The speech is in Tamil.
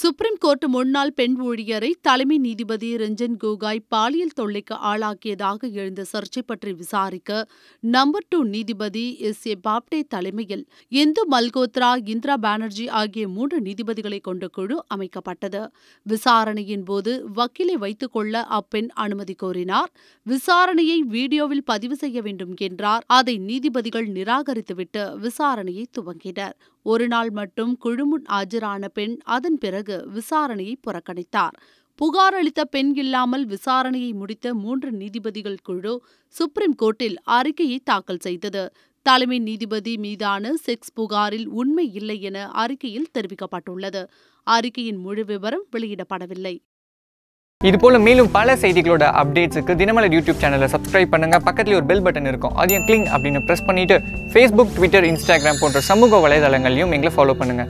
சுப்ரீம் கோர்ட் முன்னாள் பெண் ஊழியரை தலைமை நீதிபதி ரஞ்சன் கோகாய் பாலியல் தொல்லைக்கு ஆளாக்கியதாக எழுந்த சர்ச்சை பற்றி விசாரிக்க நம்பர் டூ நீதிபதி எஸ் ஏ பாப்டே தலைமையில் இந்து மல்கோத்ரா இந்திரா பானர்ஜி ஆகிய மூன்று நீதிபதிகளை கொண்ட குழு அமைக்கப்பட்டது விசாரணையின் போது வக்கீலை வைத்துக் கொள்ள அப்பெண் அனுமதி கோரினார் விசாரணையை வீடியோவில் பதிவு செய்ய வேண்டும் என்றார் அதை நீதிபதிகள் நிராகரித்துவிட்டு விசாரணையை துவங்கினர் ஒருநாள் மட்டும் குழுமுன் ஆஜரான பெண் அதன் பிறகு பிறகு விசாரணையை புறக்கணித்தார் புகார் அளித்த பெண் இல்லாமல் விசாரணையை முடித்த மூன்று நீதிபதிகள் குழு சுப்ரீம் கோர்ட்டில் அறிக்கையை தாக்கல் செய்தது தலைமை நீதிபதி மீதான செக்ஸ் புகாரில் உண்மை இல்லை என அறிக்கையில் தெரிவிக்கப்பட்டுள்ளது அறிக்கையின் முழு விவரம் வெளியிடப்படவில்லை போல மேலும் பல செய்திகளோட அப்டேட்ஸுக்கு தினமலர் யூடியூப் சேனலை சப்ஸ்கிரைப் பண்ணுங்க பக்கத்துல ஒரு பெல் பட்டன் இருக்கும் அதையும் கிளிங் அப்படின்னு ப்ரெஸ் பண்ணிட்டு ஃபேஸ்புக் ட்விட்டர் இன்ஸ்டாகிராம் போன்ற சமூக வலைதளங்களையும் எங்களை ஃபாலோ பண்ணுங்க